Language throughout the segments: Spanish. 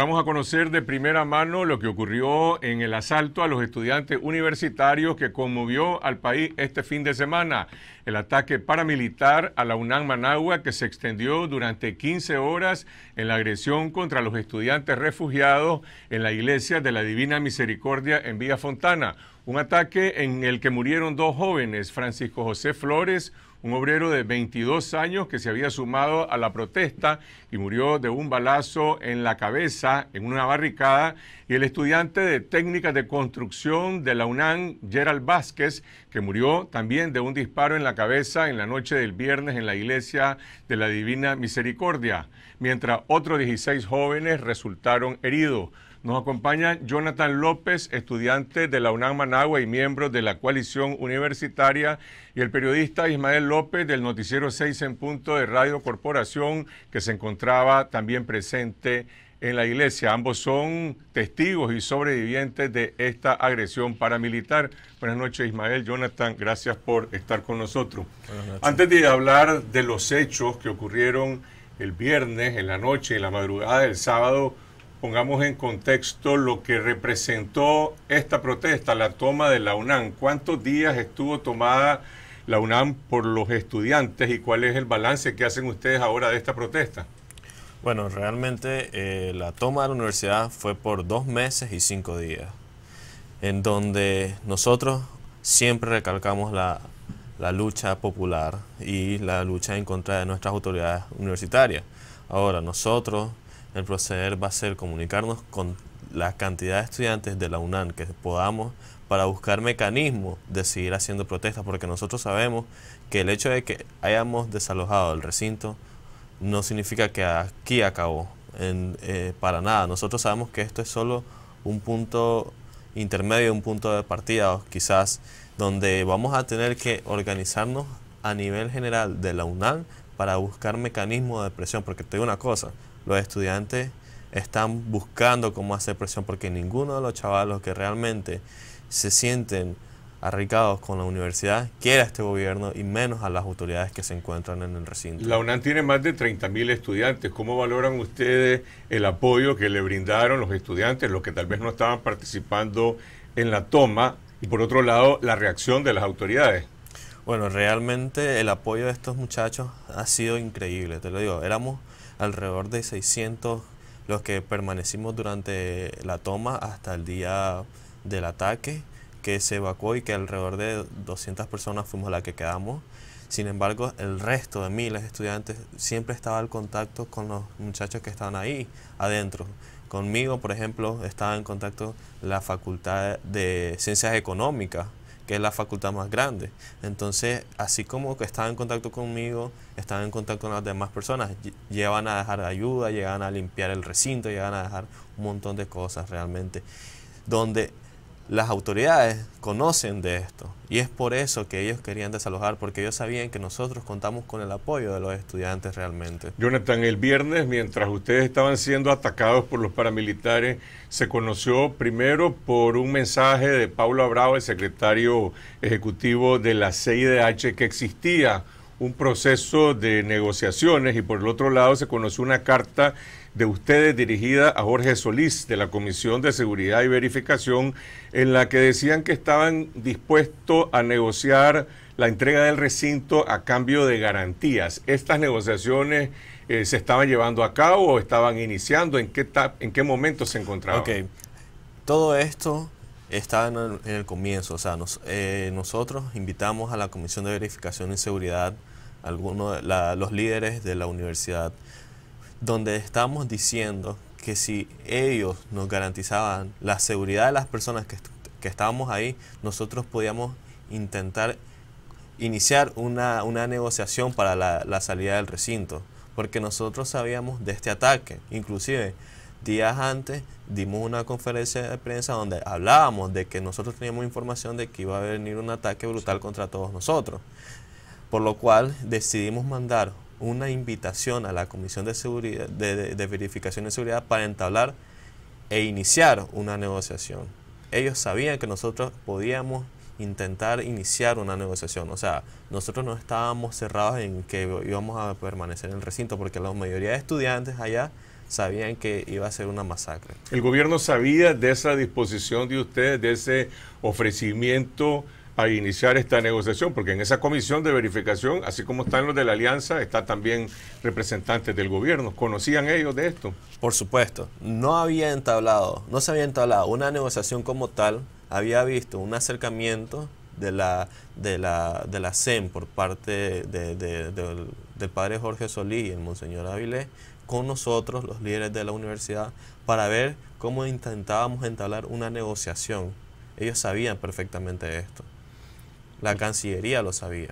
vamos a conocer de primera mano lo que ocurrió en el asalto a los estudiantes universitarios que conmovió al país este fin de semana. El ataque paramilitar a la UNAM Managua que se extendió durante 15 horas en la agresión contra los estudiantes refugiados en la iglesia de la Divina Misericordia en Villa Fontana. Un ataque en el que murieron dos jóvenes, Francisco José Flores, un obrero de 22 años que se había sumado a la protesta y murió de un balazo en la cabeza en una barricada, y el estudiante de técnicas de construcción de la UNAM, Gerald Vázquez, que murió también de un disparo en la cabeza en la noche del viernes en la iglesia de la Divina Misericordia, mientras otros 16 jóvenes resultaron heridos. Nos acompaña Jonathan López, estudiante de la UNAM Managua y miembro de la coalición universitaria, y el periodista Ismael López del noticiero 6 en punto de Radio Corporación, que se encontraba también presente en la iglesia. Ambos son testigos y sobrevivientes de esta agresión paramilitar. Buenas noches, Ismael. Jonathan, gracias por estar con nosotros. Antes de hablar de los hechos que ocurrieron el viernes, en la noche, en la madrugada del sábado, pongamos en contexto lo que representó esta protesta, la toma de la UNAM. ¿Cuántos días estuvo tomada la UNAM por los estudiantes y cuál es el balance que hacen ustedes ahora de esta protesta? Bueno, realmente eh, la toma de la universidad fue por dos meses y cinco días, en donde nosotros siempre recalcamos la, la lucha popular y la lucha en contra de nuestras autoridades universitarias. Ahora, nosotros, el proceder va a ser comunicarnos con la cantidad de estudiantes de la UNAM que podamos para buscar mecanismos de seguir haciendo protestas, porque nosotros sabemos que el hecho de que hayamos desalojado el recinto no significa que aquí acabó, eh, para nada. Nosotros sabemos que esto es solo un punto intermedio, un punto de partida, quizás donde vamos a tener que organizarnos a nivel general de la UNAM para buscar mecanismos de presión, porque te digo una cosa, los estudiantes están buscando cómo hacer presión, porque ninguno de los chavalos que realmente se sienten arricados con la universidad, quiera este gobierno y menos a las autoridades que se encuentran en el recinto. La UNAM tiene más de 30.000 estudiantes. ¿Cómo valoran ustedes el apoyo que le brindaron los estudiantes, los que tal vez no estaban participando en la toma? Y por otro lado, la reacción de las autoridades. Bueno, realmente el apoyo de estos muchachos ha sido increíble, te lo digo. Éramos alrededor de 600 los que permanecimos durante la toma hasta el día del ataque que se evacuó y que alrededor de 200 personas fuimos las que quedamos. Sin embargo, el resto de miles de estudiantes siempre estaba en contacto con los muchachos que estaban ahí adentro. Conmigo, por ejemplo, estaba en contacto la Facultad de Ciencias Económicas, que es la facultad más grande. Entonces, así como que estaba en contacto conmigo, estaban en contacto con las demás personas. Llevan a dejar ayuda, llegan a limpiar el recinto, llegan a dejar un montón de cosas realmente. Donde las autoridades conocen de esto y es por eso que ellos querían desalojar, porque ellos sabían que nosotros contamos con el apoyo de los estudiantes realmente. Jonathan, el viernes, mientras ustedes estaban siendo atacados por los paramilitares, se conoció primero por un mensaje de Paulo Abrao, el secretario ejecutivo de la CIDH, que existía un proceso de negociaciones y por el otro lado se conoció una carta de ustedes dirigida a Jorge Solís de la Comisión de Seguridad y Verificación, en la que decían que estaban dispuestos a negociar la entrega del recinto a cambio de garantías. ¿Estas negociaciones eh, se estaban llevando a cabo o estaban iniciando? ¿En qué, en qué momento se encontraban? todo esto está en el, comienzo. O sea, eh, nosotros invitamos a la Comisión de Verificación y Seguridad algunos los líderes de la universidad donde estamos diciendo que si ellos nos garantizaban la seguridad de las personas que, estábamos ahí, nosotros podíamos intentar iniciar una, negociación para la, la, salida del recinto, porque nosotros sabíamos de este ataque. Inclusive, días antes dimos una conferencia de prensa donde hablábamos de que nosotros teníamos información de que iba a venir un ataque brutal contra todos nosotros, por lo cual decidimos mandar una invitación a la Comisión de, Seguridad, de, Verificación de Seguridad para entablar e iniciar una negociación. Ellos sabían que nosotros podíamos intentar iniciar una negociación. O sea, nosotros no estábamos cerrados en que íbamos a permanecer en el recinto, porque la mayoría de estudiantes allá sabían que iba a ser una masacre. ¿El gobierno sabía de esa disposición de ustedes, de ese ofrecimiento a iniciar esta negociación, porque en esa comisión de verificación, así como están los de la alianza, está también representantes del gobierno. ¿Conocían ellos de esto? Por supuesto, no había entablado, no se había entablado una negociación como tal, había visto un acercamiento de la, de la, de CEM por parte del, padre Jorge Solí y el monseñor Avilés con nosotros, los líderes de la universidad, para ver cómo intentábamos entablar una negociación. Ellos sabían perfectamente esto. La Cancillería lo sabía,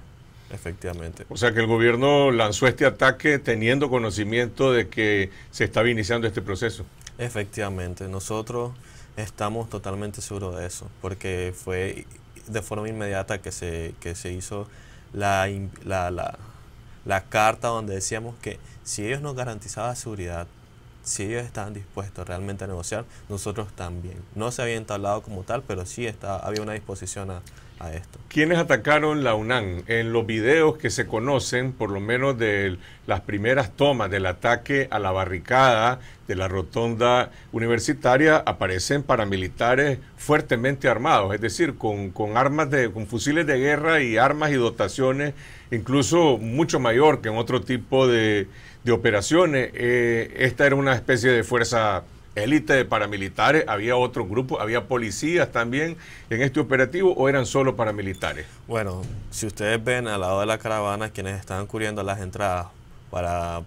efectivamente. O sea que el gobierno lanzó este ataque teniendo conocimiento de que se estaba iniciando este proceso. Efectivamente, nosotros estamos totalmente seguros de eso, porque fue de forma inmediata que se, se hizo la, la, la carta donde decíamos que si ellos nos garantizaban seguridad, si ellos estaban dispuestos realmente a negociar, nosotros también. No se había entablado como tal, pero sí está, había una disposición a, esto. ¿Quiénes atacaron la UNAM? En los videos que se conocen, por lo menos de las primeras tomas del ataque a la barricada de la rotonda universitaria, aparecen paramilitares fuertemente armados, es decir, con armas de, con fusiles de guerra y armas y dotaciones incluso mucho mayor que en otro tipo de, operaciones. Eh, esta era una especie de fuerza élite de paramilitares, había otro grupo, había policías también en este operativo o eran solo paramilitares. Bueno, si ustedes ven al lado de la caravana quienes estaban cubriendo las entradas para,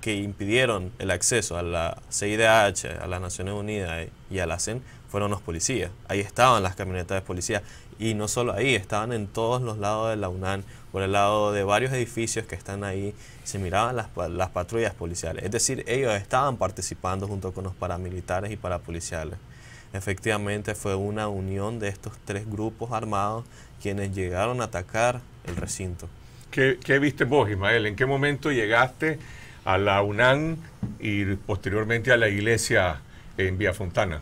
que impidieron el acceso a la CIDH, a las Naciones Unidas eh, y a la CEN, fueron los policías. Ahí estaban las camionetas de policía y no solo ahí, estaban en todos los lados de la UNAN por el lado de varios edificios que están ahí, se miraban las, las patrullas policiales. Es decir, ellos estaban participando junto con los paramilitares y parapoliciales. Efectivamente fue una unión de estos tres grupos armados quienes llegaron a atacar el recinto. ¿Qué, qué viste vos, Ismael? ¿En qué momento llegaste a la UNAM y posteriormente a la iglesia en Vía Fontana?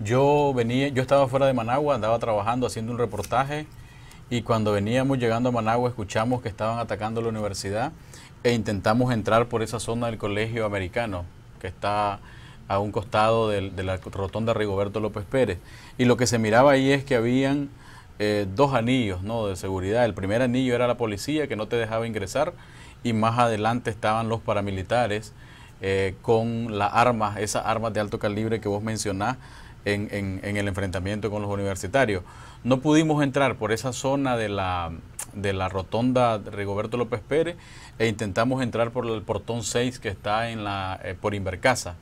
Yo venía, yo estaba fuera de Managua, andaba trabajando haciendo un reportaje y cuando veníamos llegando a Managua escuchamos que estaban atacando la universidad e intentamos entrar por esa zona del colegio americano que está a un costado de, la rotonda Rigoberto López Pérez. Y lo que se miraba ahí es que habían eh, dos anillos ¿no? de seguridad. El primer anillo era la policía que no te dejaba ingresar y más adelante estaban los paramilitares eh, con las armas, esas armas de alto calibre que vos mencionás en el enfrentamiento con los universitarios. No pudimos entrar por esa zona de la, rotonda Rigoberto López Pérez e intentamos entrar por el portón 6 que está en la, eh, por Invercasa.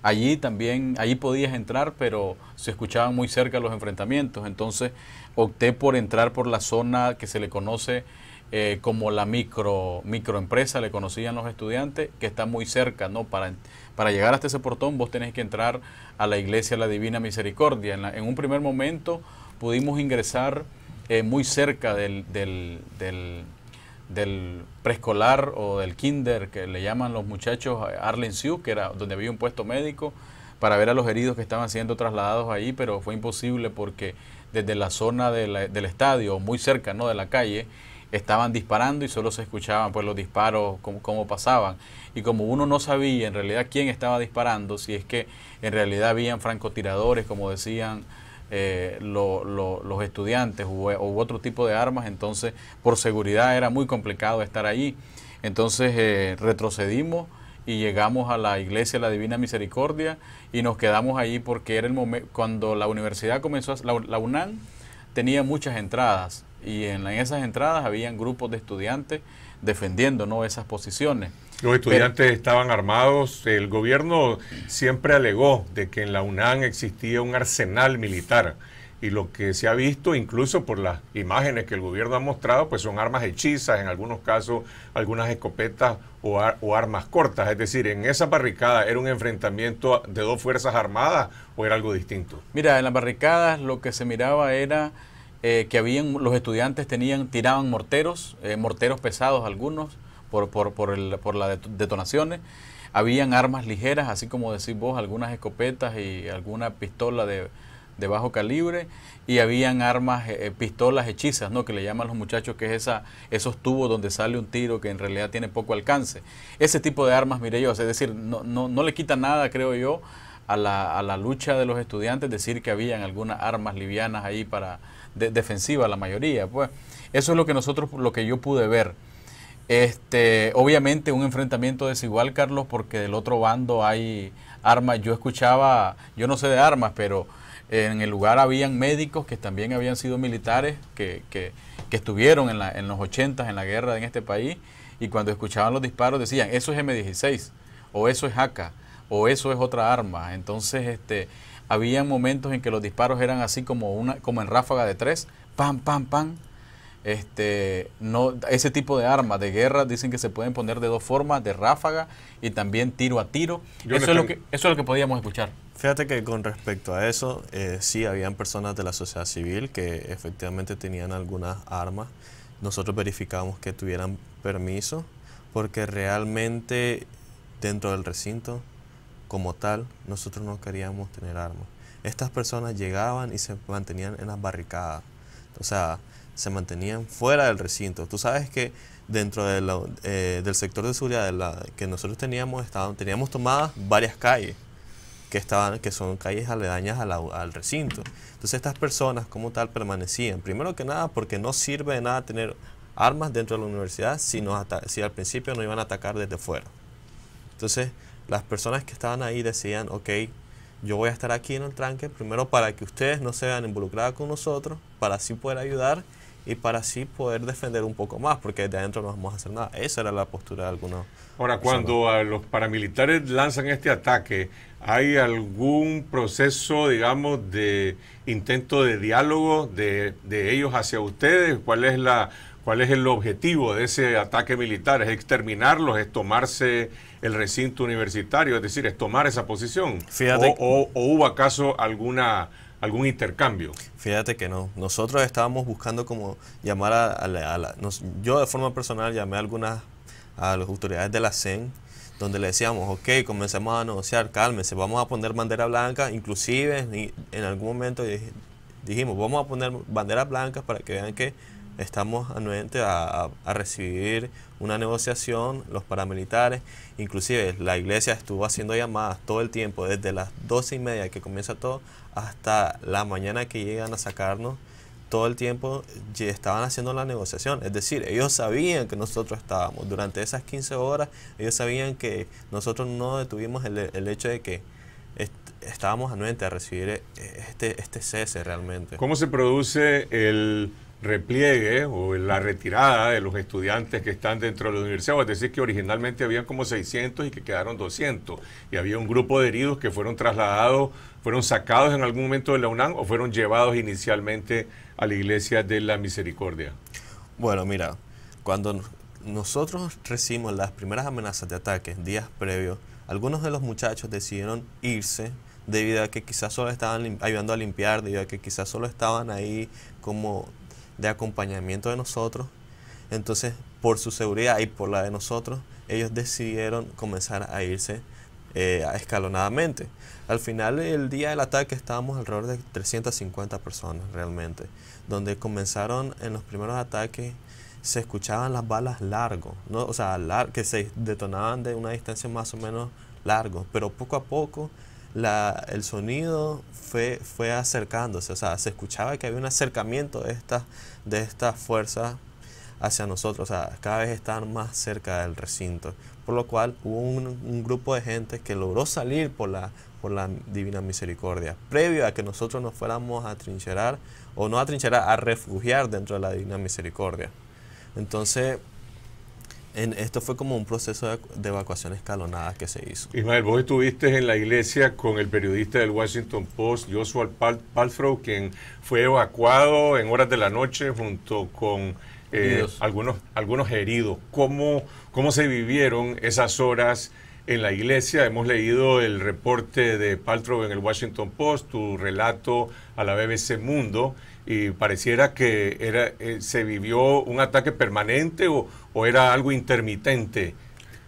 Allí también, allí podías entrar, pero se escuchaban muy cerca los enfrentamientos. Entonces opté por entrar por la zona que se le conoce eh, como la micro, microempresa, le conocían los estudiantes, que está muy cerca, ¿no? Para, para llegar hasta ese portón vos tenés que entrar a la iglesia La Divina Misericordia. en un primer momento pudimos ingresar eh, muy cerca del, del, preescolar o del kinder, que le llaman los muchachos Arlen Sioux, que era donde había un puesto médico, para ver a los heridos que estaban siendo trasladados ahí, pero fue imposible porque desde la zona del estadio, muy cerca ¿no? de la calle, estaban disparando y solo se escuchaban pues los disparos como, pasaban y como uno no sabía en realidad quién estaba disparando si es que en realidad habían francotiradores como decían eh, los estudiantes u, otro tipo de armas, entonces por seguridad era muy complicado estar allí. Entonces eh, retrocedimos y llegamos a la iglesia de la Divina Misericordia y nos quedamos allí porque era el momento, cuando la universidad comenzó, a, la, UNAM tenía muchas entradas y en, en esas entradas habían grupos de estudiantes defendiendo ¿no? esas posiciones. Los estudiantes estaban armados. El gobierno siempre alegó de que en la UNAM existía un arsenal militar. Y lo que se ha visto, incluso por las imágenes que el gobierno ha mostrado, pues son armas hechizas, en algunos casos algunas escopetas o, armas cortas. Es decir, en esa barricada era un enfrentamiento de dos fuerzas armadas o era algo distinto. Mira, en las barricadas lo que se miraba era eh, que habían, los estudiantes tenían, tiraban morteros, eh, morteros pesados algunos, por, por, por, por las detonaciones. Habían armas ligeras, así como decís vos, algunas escopetas y alguna pistola de, de bajo calibre y habían armas, eh, pistolas hechizas, ¿no? Que le llaman los muchachos, que es esa, esos tubos donde sale un tiro que en realidad tiene poco alcance. Ese tipo de armas, mire yo, es decir, no, no, no le quita nada, creo yo, a la, a la lucha de los estudiantes decir que habían algunas armas livianas ahí para defensiva la mayoría. Pues eso es lo que nosotros, lo que yo pude ver. Este, obviamente un enfrentamiento desigual, Carlos, porque del otro bando hay armas. Yo escuchaba, yo no sé de armas, pero en el lugar habían médicos que también habían sido militares, que, estuvieron en, los 80 en la guerra en este país, y cuando escuchaban los disparos decían, eso es M16, o eso es AK, o eso es otra arma. Entonces, este, habían momentos en que los disparos eran así como, una, como en ráfaga de tres, pam, pam, pam, este, no, ese tipo de armas de guerra dicen que se pueden poner de dos formas, de ráfaga y también tiro a tiro. eso, es lo que, eso lo que podíamos escuchar. Fíjate que con respecto a eso, eh, sí, habían personas de la sociedad civil que efectivamente tenían algunas armas. Nosotros verificamos que tuvieran permiso porque realmente dentro del recinto como tal, nosotros no queríamos tener armas. Estas personas llegaban y se mantenían en las barricadas. O sea, se mantenían fuera del recinto. Tú sabes que dentro eh, del sector de seguridad que nosotros teníamos, teníamos tomadas varias calles que, estaban, que son calles aledañas al recinto. Entonces estas personas como tal permanecían, primero que nada porque no sirve de nada tener armas dentro de la universidad si, si al principio no iban a atacar desde fuera. Entonces las personas que estaban ahí decían, ok, yo voy a estar aquí en el tranque, primero para que ustedes no se vean involucradas con nosotros, para así poder ayudar y para así poder defender un poco más, porque de adentro no vamos a hacer nada. Esa era la postura de algunos. Ahora, cuando los paramilitares lanzan este ataque, ¿hay algún proceso, digamos, de intento de diálogo de, ellos hacia ustedes? ¿Cuál es la ¿Cuál es el objetivo de ese ataque militar? ¿Es exterminarlos? ¿Es tomarse el recinto universitario? Es decir, ¿es tomar esa posición? o hubo acaso alguna algún intercambio? Fíjate que no. Nosotros estábamos buscando como llamar a, la... yo de forma personal llamé a algunas a las autoridades de la CEN donde le decíamos, ok, comencemos a negociar, cálmense, vamos a poner bandera blanca, inclusive en, algún momento dijimos, vamos a poner bandera blancas para que vean que estamos anuente a, recibir una negociación, los paramilitares, inclusive la iglesia estuvo haciendo llamadas todo el tiempo, desde las doce y media que comienza todo hasta la mañana que llegan a sacarnos, todo el tiempo estaban haciendo la negociación, es decir, ellos sabían que nosotros estábamos, durante esas 15 horas ellos sabían que nosotros no detuvimos el, hecho de que estábamos anuente a recibir eh, este, este cese realmente. ¿Cómo se produce el repliegue o la retirada de los estudiantes que están dentro de la universidad, es decir, que originalmente habían como 600 y que quedaron 200, y había un grupo de heridos que fueron trasladados, fueron sacados en algún momento de la UNAM o fueron llevados inicialmente a la Iglesia de la Misericordia. Bueno, mira, cuando nosotros recibimos las primeras amenazas de ataques días previos, algunos de los muchachos decidieron irse debido a que quizás solo estaban ayudando a limpiar, debido a que quizás solo estaban ahí como de acompañamiento de nosotros. Entonces, por su seguridad y por la de nosotros, ellos decidieron comenzar a irse eh, escalonadamente. Al final el día del ataque estábamos alrededor de 350 personas realmente, donde comenzaron en los primeros ataques se escuchaban las balas largos, o sea, que se detonaban de una distancia más o menos largo, pero poco a poco el sonido fue, fue acercándose, o sea, se escuchaba que había un acercamiento de estas, de fuerzas hacia nosotros, o sea, cada vez están más cerca del recinto, por lo cual hubo un, grupo de gente que logró salir por la, por la divina misericordia, previo a que nosotros nos fuéramos a trincherar, o no a trincherar, a refugiar dentro de la divina misericordia. Entonces, esto fue como un proceso de, evacuación escalonada que se hizo. Ismael, vos estuviste en la iglesia con el periodista del Washington Post, Joshua palfro Palfrow, quien fue evacuado en horas de la noche junto con eh, algunos, algunos heridos. ¿Cómo, ¿Cómo se vivieron esas horas en la iglesia. Hemos leído el reporte de Paltrow en el Washington Post, tu relato a la BBC Mundo, y pareciera que era, eh, se vivió un ataque permanente o, era algo intermitente.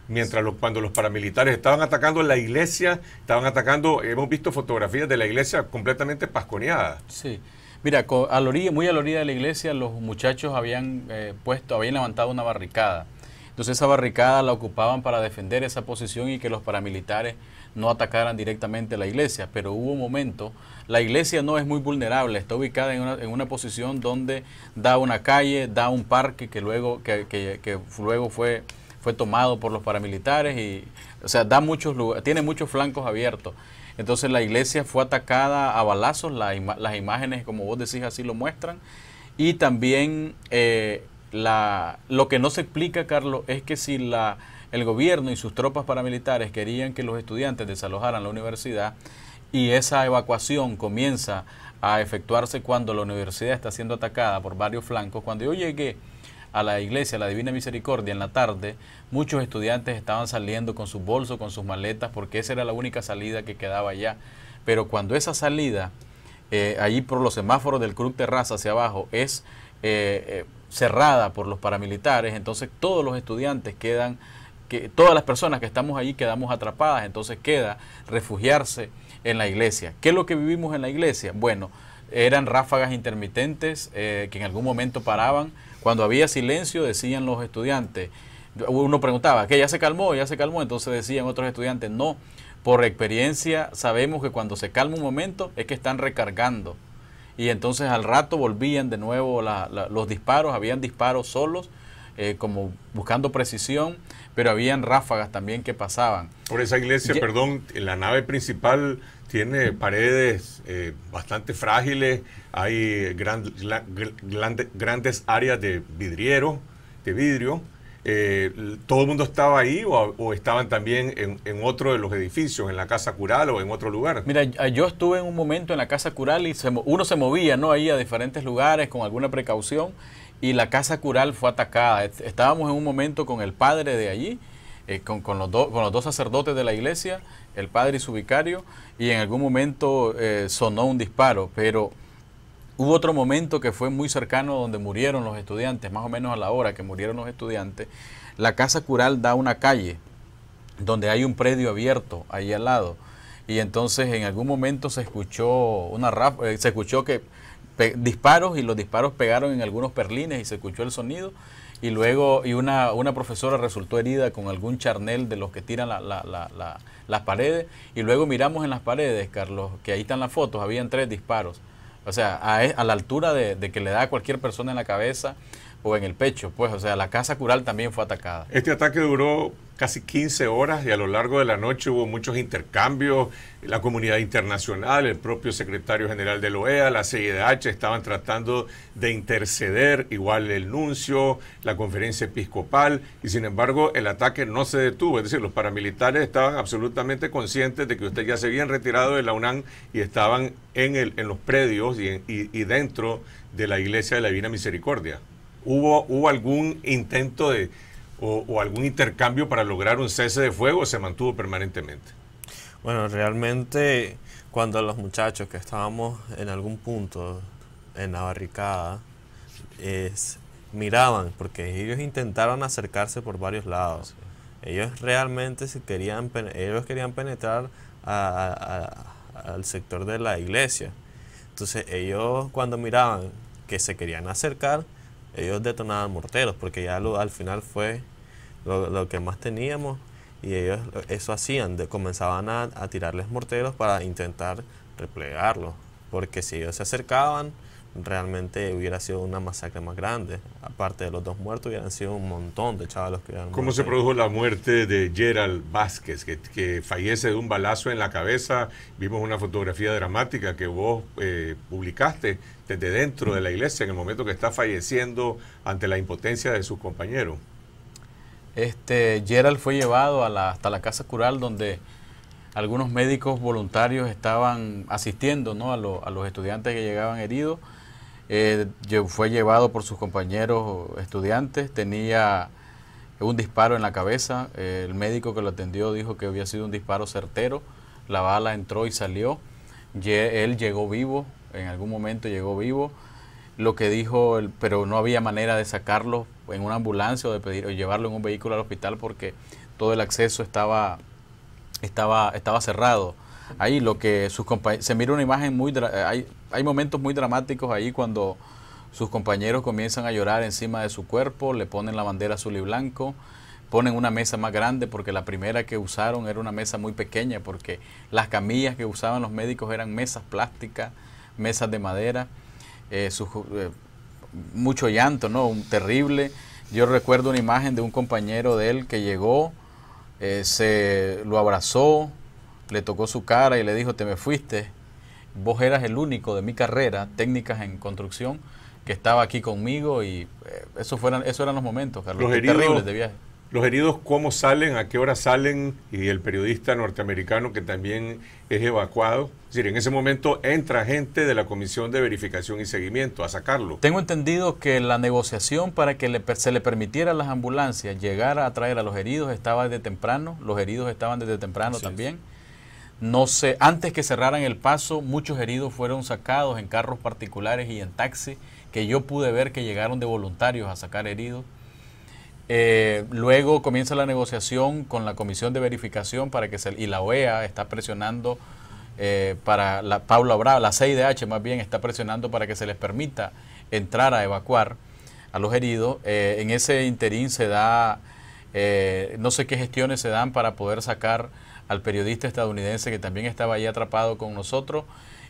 Mientras los, cuando los paramilitares estaban atacando la iglesia, estaban atacando, hemos visto fotografías de la iglesia completamente pasconeada. Sí. Mira, a la orilla, muy a la orilla de la iglesia, los muchachos habían eh, puesto, habían levantado una barricada. Entonces esa barricada la ocupaban para defender esa posición y que los paramilitares no atacaran directamente la iglesia, pero hubo un momento, la iglesia no es muy vulnerable, está ubicada en una, posición donde da una calle, da un parque que luego, que, luego fue, fue tomado por los paramilitares y, o sea, da muchos tiene muchos flancos abiertos. Entonces la iglesia fue atacada a balazos, las imágenes, como vos decís, así lo muestran, y también... Eh, la, lo que no se explica, Carlos, es que si el gobierno y sus tropas paramilitares querían que los estudiantes desalojaran la universidad y esa evacuación comienza a efectuarse cuando la universidad está siendo atacada por varios flancos, cuando yo llegué a la iglesia, a la Divina Misericordia, en la tarde, muchos estudiantes estaban saliendo con sus bolsos, con sus maletas, porque esa era la única salida que quedaba allá. Pero cuando esa salida, eh, ahí allí por los semáforos del Club Terraza hacia abajo, es eh, eh, cerrada por los paramilitares, entonces todos los estudiantes quedan, que, todas las personas que estamos allí quedamos atrapadas, entonces queda refugiarse en la iglesia. ¿Qué es lo que vivimos en la iglesia? Bueno, eran ráfagas intermitentes eh, que en algún momento paraban. Cuando había silencio decían los estudiantes, uno preguntaba, que ya se calmó, ya se calmó, entonces decían otros estudiantes, no, por experiencia sabemos que cuando se calma un momento es que están recargando y entonces al rato volvían de nuevo los disparos, habían disparos solos, eh, como buscando precisión, pero habían ráfagas también que pasaban. Por esa iglesia, perdón, la nave principal tiene paredes eh, bastante frágiles, hay grandes grandes áreas de vidriero, de vidrio, eh, todo el mundo estaba ahí o, estaban también en, otro de los edificios, en la casa cural o en otro lugar? Mira, yo estuve en un momento en la casa cural y uno se movía, ¿no? Ahí a diferentes lugares con alguna precaución y la casa cural fue atacada. Estábamos en un momento con el padre de allí, eh, con, los dos sacerdotes de la iglesia, el padre y su vicario, y en algún momento eh, sonó un disparo, pero Hubo otro momento que fue muy cercano donde murieron los estudiantes, más o menos a la hora que murieron los estudiantes. La casa cural da una calle donde hay un predio abierto ahí al lado. Y entonces en algún momento se escuchó una eh, se escuchó que disparos y los disparos pegaron en algunos perlines y se escuchó el sonido y luego y una, una profesora resultó herida con algún charnel de los que tiran las paredes y luego miramos en las paredes, Carlos, que ahí están las fotos, habían tres disparos o sea, a, e, a la altura de, de, que le da a cualquier persona en la cabeza o en el pecho, pues, o sea, la casa cural también fue atacada. Este ataque duró casi 15 horas y a lo largo de la noche hubo muchos intercambios, la comunidad internacional, el propio secretario general de e la OEA, la CIDH estaban tratando de interceder, igual el nuncio, la conferencia episcopal, y sin embargo el ataque no se detuvo, es decir, los paramilitares estaban absolutamente conscientes de que usted ya se habían retirado de la UNAM y estaban en, el, en los predios y, y dentro de la iglesia de la Divina Misericordia. ¿Hubo, algún intento de, o, algún intercambio para lograr un cese de fuego o se mantuvo permanentemente? Bueno, realmente cuando los muchachos que estábamos en algún punto en la barricada miraban, porque ellos intentaron acercarse por varios lados. Ellos realmente se querían, ellos querían penetrar al sector de la iglesia. Entonces ellos cuando miraban que se querían acercar, ellos detonaban morteros, porque ya lo, al final fue lo, que más teníamos y ellos eso hacían, de, comenzaban a, a tirarles morteros para intentar replegarlos, porque si ellos se acercaban, realmente hubiera sido una masacre más grande. Aparte de los dos muertos, hubieran sido un montón de chavalos que hubieran ¿Cómo se produjo la muerte de Gerald Vázquez, que, fallece de un balazo en la cabeza? Vimos una fotografía dramática que vos eh, publicaste desde dentro de la iglesia en el momento que está falleciendo ante la impotencia de sus compañeros. Este, Gerald fue llevado a la, hasta la casa cural donde algunos médicos voluntarios estaban asistiendo ¿no? a los estudiantes que llegaban heridos eh, fue llevado por sus compañeros estudiantes, tenía un disparo en la cabeza, el médico que lo atendió dijo que había sido un disparo certero, la bala entró y salió, él llegó vivo, en algún momento llegó vivo, lo que dijo, pero no había manera de sacarlo en una ambulancia o de pedir, o llevarlo en un vehículo al hospital porque todo el acceso estaba, estaba, estaba cerrado. Ahí lo que sus compañeros, se mira una imagen muy, hay momentos muy dramáticos ahí cuando sus compañeros comienzan a llorar encima de su cuerpo, le ponen la bandera azul y blanco, ponen una mesa más grande porque la primera que usaron era una mesa muy pequeña porque las camillas que usaban los médicos eran mesas plásticas, mesas de madera, eh, eh, mucho llanto, ¿no? Un terrible. Yo recuerdo una imagen de un compañero de él que llegó, eh, se lo abrazó, le tocó su cara y le dijo, te me fuiste vos eras el único de mi carrera, técnicas en construcción, que estaba aquí conmigo y eh, eso esos eran los momentos, Carlos, los heridos, terribles de este viaje. Los heridos, ¿cómo salen? ¿A qué hora salen? Y el periodista norteamericano que también es evacuado. Es decir, en ese momento entra gente de la Comisión de Verificación y Seguimiento a sacarlo. Tengo entendido que la negociación para que le, se le permitiera a las ambulancias llegar a traer a los heridos estaba desde temprano, los heridos estaban desde temprano también. No sé antes que cerraran el paso, muchos heridos fueron sacados en carros particulares y en taxi, que yo pude ver que llegaron de voluntarios a sacar heridos. Eh, luego comienza la negociación con la Comisión de Verificación para que y la OEA está presionando eh, para la Paula la CIDH más bien está presionando para que se les permita entrar a evacuar a los heridos. Eh, en ese interín se da, no sé qué gestiones se dan para poder sacar al periodista estadounidense que también estaba ahí atrapado con nosotros.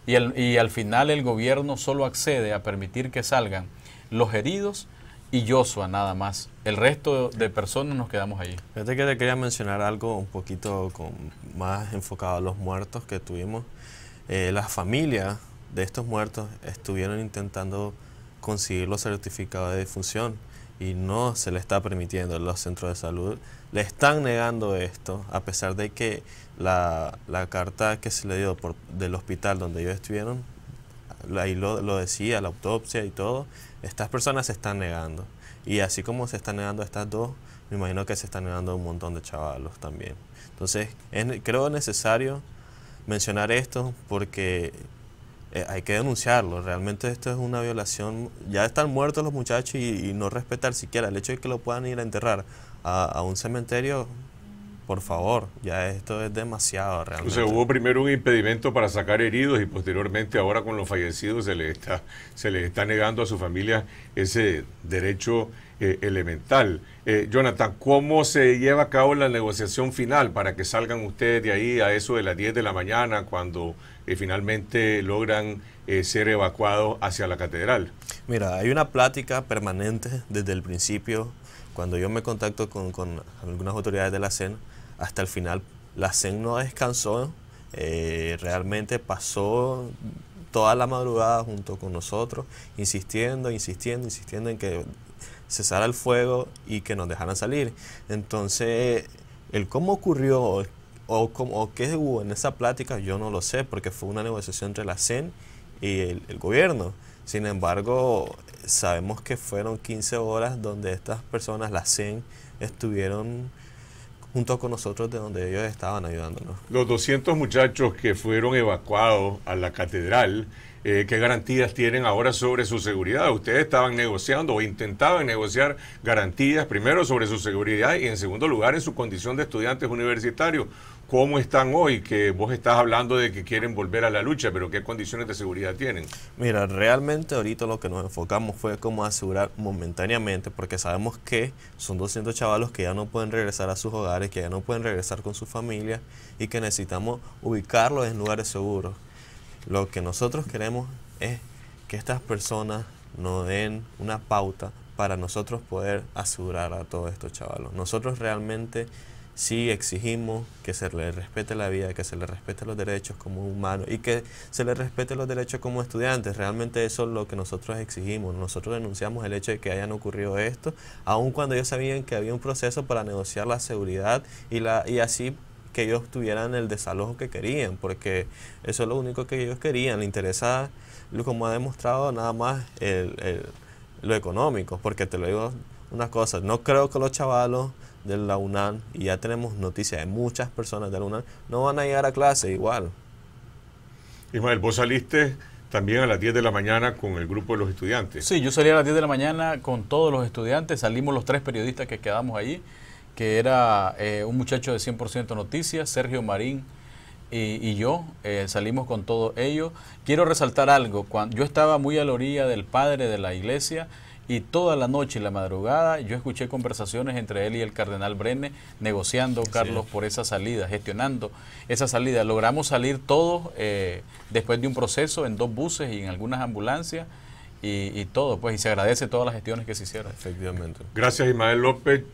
Y, al final el gobierno solo accede a permitir que salgan los heridos y Joshua nada más. El resto de personas nos quedamos ahí. Fíjate que te quería mencionar algo un poquito con, más enfocado a los muertos que tuvimos. Eh, las familias de estos muertos estuvieron intentando conseguir los certificados de difunción y no se le está permitiendo los centros de salud. Le están negando esto, a pesar de que la, carta que se le dio por, del hospital donde ellos estuvieron, ahí lo, decía, la autopsia y todo, estas personas se están negando. Y así como se están negando estas dos, me imagino que se están negando un montón de chavalos también. Entonces, creo necesario mencionar esto porque eh, hay que denunciarlo. Realmente esto es una violación. Ya están muertos los muchachos y, no respetar siquiera el hecho de que lo puedan ir a enterrar a, un cementerio. Por favor, ya esto es demasiado realmente. O hubo primero un impedimento para sacar heridos y posteriormente ahora con los fallecidos se les está, se les está negando a su familia ese derecho eh, elemental. Eh, Jonathan, ¿cómo se lleva a cabo la negociación final para que salgan ustedes de ahí a eso de las 10 de la mañana cuando y finalmente logran eh, ser evacuados hacia la catedral. Mira, hay una plática permanente desde el principio, cuando yo me contacto con, algunas autoridades de la CEN, hasta el final. La CEN no descansó, eh, realmente pasó toda la madrugada junto con nosotros, insistiendo, insistiendo, insistiendo en que cesara el fuego y que nos dejaran salir. Entonces, el cómo ocurrió, o, como, qué hubo en esa plática, yo no lo sé, porque fue una negociación entre la CEN y el, el gobierno. Sin embargo, sabemos que fueron 15 horas donde estas personas, la CEN, estuvieron junto con nosotros de donde ellos estaban ayudándonos. Los 200 muchachos que fueron evacuados a la catedral eh, qué garantías tienen ahora sobre su seguridad. Ustedes estaban negociando o intentaban negociar garantías, primero sobre su seguridad y en segundo lugar en su condición de estudiantes universitarios. ¿Cómo están hoy? Que vos estás hablando de que quieren volver a la lucha, pero ¿qué condiciones de seguridad tienen? Mira, realmente ahorita lo que nos enfocamos fue como asegurar momentáneamente, porque sabemos que son 200 chavalos que ya no pueden regresar a sus hogares, que ya no pueden regresar con su familia y que necesitamos ubicarlos en lugares seguros. Lo que nosotros queremos es que estas personas nos den una pauta para nosotros poder asegurar a todos estos chavalos. Nosotros realmente sí exigimos que se les respete la vida, que se les respete los derechos como humanos y que se les respete los derechos como estudiantes. Realmente eso es lo que nosotros exigimos. Nosotros denunciamos el hecho de que hayan ocurrido esto, aun cuando ellos sabían que había un proceso para negociar la seguridad y, la, y así que ellos tuvieran el desalojo que querían, porque eso es lo único que ellos querían. Le interesa, como ha demostrado, nada más lo económico, porque te lo digo una cosa, no creo que los chavalos de la UNAM, y ya tenemos noticias de muchas personas de la UNAM, no van a llegar a clase igual. Ismael, vos saliste también a las 10 de la mañana con el grupo de los estudiantes. Sí, yo salí a las 10 de la mañana con todos los estudiantes, salimos los tres periodistas que quedamos ahí que era eh, un muchacho de 100% Noticias, Sergio Marín y, yo, eh, salimos con todo ello. Quiero resaltar algo, cuando, yo estaba muy a la orilla del padre de la iglesia y toda la noche y la madrugada yo escuché conversaciones entre él y el cardenal Brenne negociando, Carlos, por esa salida, gestionando esa salida. Logramos salir todos eh, después de un proceso en dos buses y en algunas ambulancias y, todo, pues, y se agradece todas las gestiones que se hicieron. Efectivamente. Gracias, Ismael López,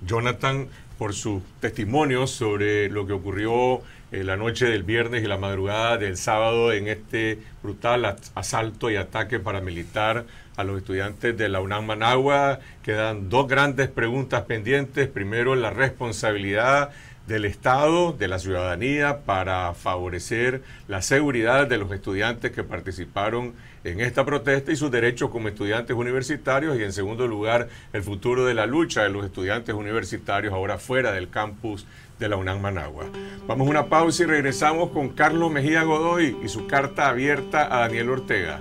Jonathan, por sus testimonios sobre lo que ocurrió eh, la noche del viernes y la madrugada del sábado en este brutal asalto y ataque paramilitar a los estudiantes de la UNAM Managua. Quedan dos grandes preguntas pendientes. Primero, la responsabilidad del Estado, de la ciudadanía, para favorecer la seguridad de los estudiantes que participaron en esta protesta y sus derechos como estudiantes universitarios y en segundo lugar el futuro de la lucha de los estudiantes universitarios ahora fuera del campus de la UNAM Managua. Vamos a una pausa y regresamos con Carlos Mejía Godoy y su carta abierta a Daniel Ortega.